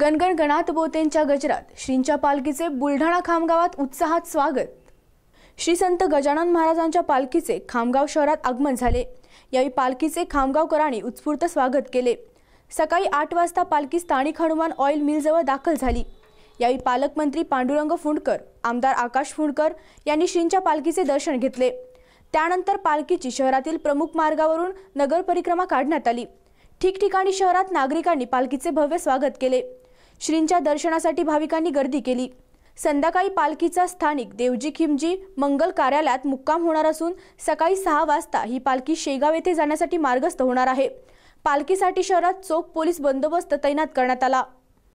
गणगण गणात बोतेंच्या गजरात श्रींच्या पालखीचे बुलढाणा खामगावात उत्साहात स्वागत श्री संत गजानन महाराजांच्या पालखीचे खामगाव शहरात आगमन झाले यावेळी पालखीचे खामगावकरांनी उत्स्फूर्त स्वागत केले सकाळी आठ वाजता पालखी स्थानिक हनुमान ऑइल मिलजवळ दाखल झाली यावेळी पालकमंत्री पांडुरंग फुंडकर आमदार आकाश फुंडकर यांनी श्रींच्या पालखीचे दर्शन घेतले त्यानंतर पालखीची शहरातील प्रमुख मार्गावरून नगरपरिक्रमा काढण्यात आली ठिकठिकाणी शहरात नागरिकांनी पालखीचे भव्य स्वागत केले श्रींच्या दर्शनासाठी भाविकांनी गर्दी केली संध्याकाळी पालखीचा स्थानिक देवजी खिमजी मंगल कार्यालयात मुक्काम होणार असून सकाळी सहा वाजता ही पालखी शेगाव येथे जाण्यासाठी मार्गस्थ होणार आहे पालखीसाठी शहरात चोख पोलीस बंदोबस्त तैनात करण्यात आला